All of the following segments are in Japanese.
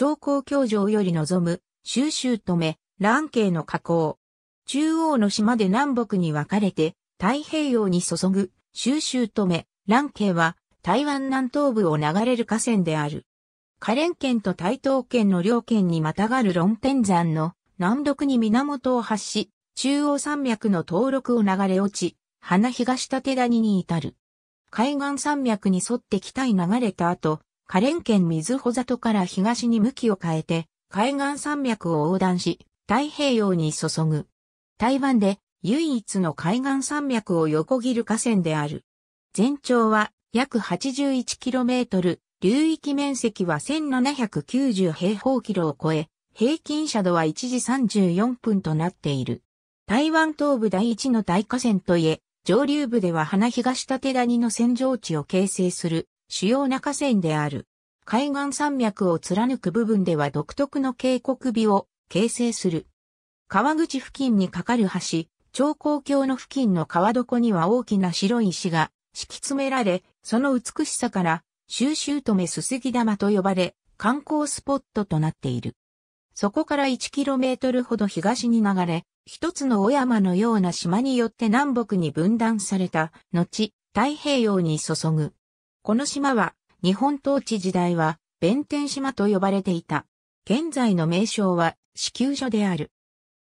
長江峡上より望む、収集止め、乱渓の河口。中央の島で南北に分かれて、太平洋に注ぐ、収集止め、乱渓は、台湾南東部を流れる河川である。可憐県と台東県の両県にまたがる論天山の南麓に源を発し、中央山脈の登録を流れ落ち、花東立谷に至る。海岸山脈に沿って北へ流れた後、カレン県水穂里から東に向きを変えて、海岸山脈を横断し、太平洋に注ぐ。台湾で唯一の海岸山脈を横切る河川である。全長は約 81km、流域面積は1790平方キロを超え、平均斜度は1時34分となっている。台湾東部第一の大河川といえ、上流部では花東立谷の扇状地を形成する主要な河川である。海岸山脈を貫く部分では独特の渓谷美を形成する。川口付近に架かる橋、長江橋の付近の川床には大きな白い石が敷き詰められ、その美しさから、収集止めすすぎ玉と呼ばれ、観光スポットとなっている。そこから 1km ほど東に流れ、一つの小山のような島によって南北に分断された、後、太平洋に注ぐ。この島は、日本統治時代は、弁天島と呼ばれていた。現在の名称は、支給所である。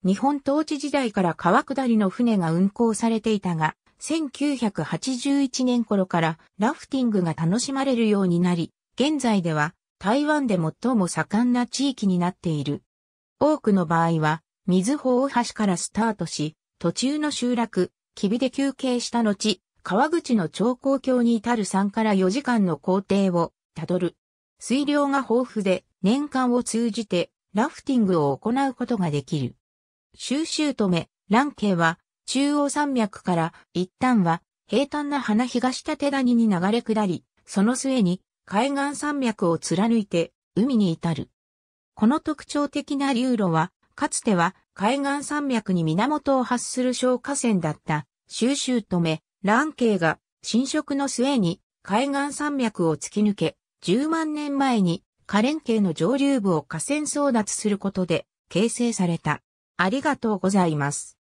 日本統治時代から川下りの船が運航されていたが、1981年頃からラフティングが楽しまれるようになり、現在では台湾で最も盛んな地域になっている。多くの場合は、水穂大橋からスタートし、途中の集落、キビで休憩した後、川口の長江橋に至る3から4時間の工程をたどる。水量が豊富で年間を通じてラフティングを行うことができる。収集止め、蘭渓は中央山脈から一旦は平坦な花東立谷に流れ下り、その末に海岸山脈を貫いて海に至る。この特徴的な流路は、かつては海岸山脈に源を発する小河川だった、収集止め、蘭渓が侵食の末に海岸山脈を突き抜け、10万年前に可レンの上流部を河川争奪することで形成された。ありがとうございます。